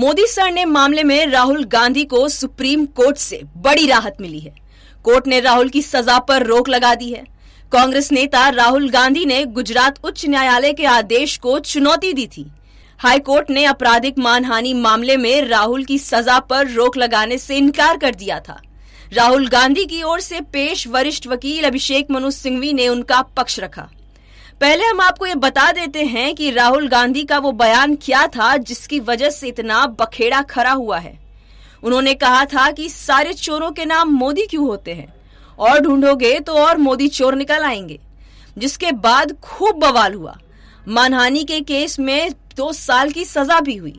Modi sir ने मामले में राहुल गांधी को सुप्रीम कोर्ट से बड़ी राहत मिली है कोर्ट ने राहुल की सजा पर रोक लगा दी है कांग्रेस नेता राहुल गांधी ने गुजरात उच्च न्यायालय के आदेश को चुनौती दी थी हाई कोर्ट ने आपराधिक मानहानि मामले में राहुल की सजा पर रोक लगाने से इनकार कर दिया था राहुल गांधी की ओर से पेश वरिष्ठ वकील अभिषेक मनु सिंघवी ने उनका पक्ष रखा पहले हम आपको ये बता देते हैं कि राहुल गांधी का वो बयान क्या था जिसकी वजह से इतना बखेड़ा खड़ा हुआ है उन्होंने कहा था कि सारे चोरों के नाम मोदी क्यों होते हैं और ढूंढोगे तो और मोदी चोर निकल आएंगे जिसके बाद खूब बवाल हुआ मानहानि के केस में दो साल की सजा भी हुई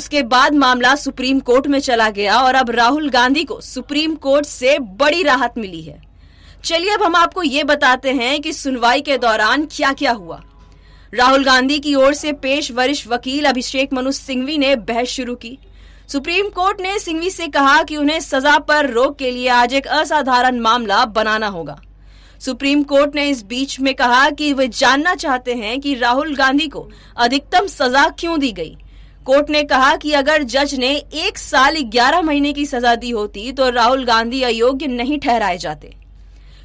उसके बाद मामला सुप्रीम कोर्ट में चला गया और अब राहुल गांधी को सुप्रीम कोर्ट से बड़ी राहत मिली है चलिए अब हम आपको ये बताते हैं कि सुनवाई के दौरान क्या क्या हुआ राहुल गांधी की ओर से पेश वरिष्ठ वकील अभिषेक मनु सिंघवी ने बहस शुरू की सुप्रीम कोर्ट ने सिंघवी से कहा कि उन्हें सजा पर रोक के लिए आज एक असाधारण मामला बनाना होगा सुप्रीम कोर्ट ने इस बीच में कहा कि वे जानना चाहते हैं कि राहुल गांधी को अधिकतम सजा क्यों दी गई कोर्ट ने कहा कि अगर जज ने एक साल ग्यारह महीने की सजा दी होती तो राहुल गांधी अयोग्य नहीं ठहराए जाते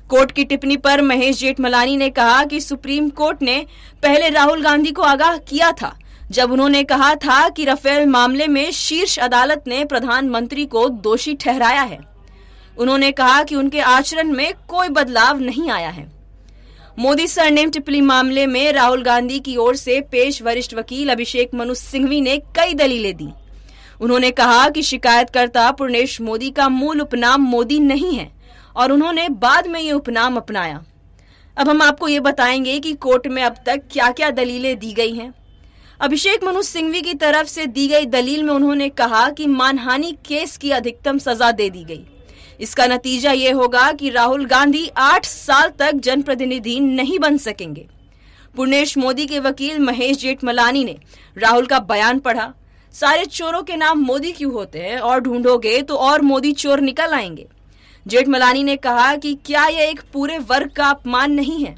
कोर्ट की टिप्पणी पर महेश जेठमलानी ने कहा कि सुप्रीम कोर्ट ने पहले राहुल गांधी को आगाह किया था जब उन्होंने कहा था कि राफेल मामले में शीर्ष अदालत ने प्रधानमंत्री को दोषी ठहराया है उन्होंने कहा कि उनके आचरण में कोई बदलाव नहीं आया है मोदी सरनेम टिप्पणी मामले में राहुल गांधी की ओर से पेश वरिष्ठ वकील अभिषेक मनु सिंघवी ने कई दलीलें दी उन्होंने कहा कि शिकायतकर्ता पूर्णेश मोदी का मूल उपनाम मोदी नहीं है और उन्होंने बाद में ये उपनाम अपनाया अब हम आपको ये बताएंगे कि कोर्ट में अब तक क्या क्या दलीलें दी गई हैं अभिषेक मनु सिंघवी की तरफ से दी गई दलील में उन्होंने कहा कि मानहानि केस की अधिकतम सजा दे दी गई इसका नतीजा ये होगा कि राहुल गांधी आठ साल तक जनप्रतिनिधि नहीं बन सकेंगे पुर्णेश मोदी के वकील महेश जेठमलानी ने राहुल का बयान पढ़ा सारे चोरों के नाम मोदी क्यों होते हैं और ढूंढोगे तो और मोदी चोर निकल आएंगे जेठमलानी ने कहा कि क्या यह एक पूरे वर्ग का अपमान नहीं है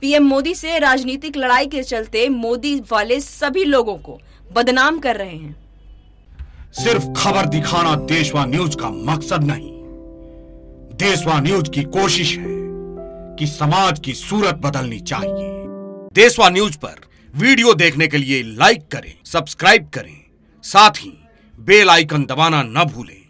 पीएम मोदी से राजनीतिक लड़ाई के चलते मोदी वाले सभी लोगों को बदनाम कर रहे हैं सिर्फ खबर दिखाना देशवा न्यूज का मकसद नहीं देशवा न्यूज की कोशिश है कि समाज की सूरत बदलनी चाहिए देशवा न्यूज पर वीडियो देखने के लिए लाइक करें सब्सक्राइब करें साथ ही बेल आइकन दबाना न भूलें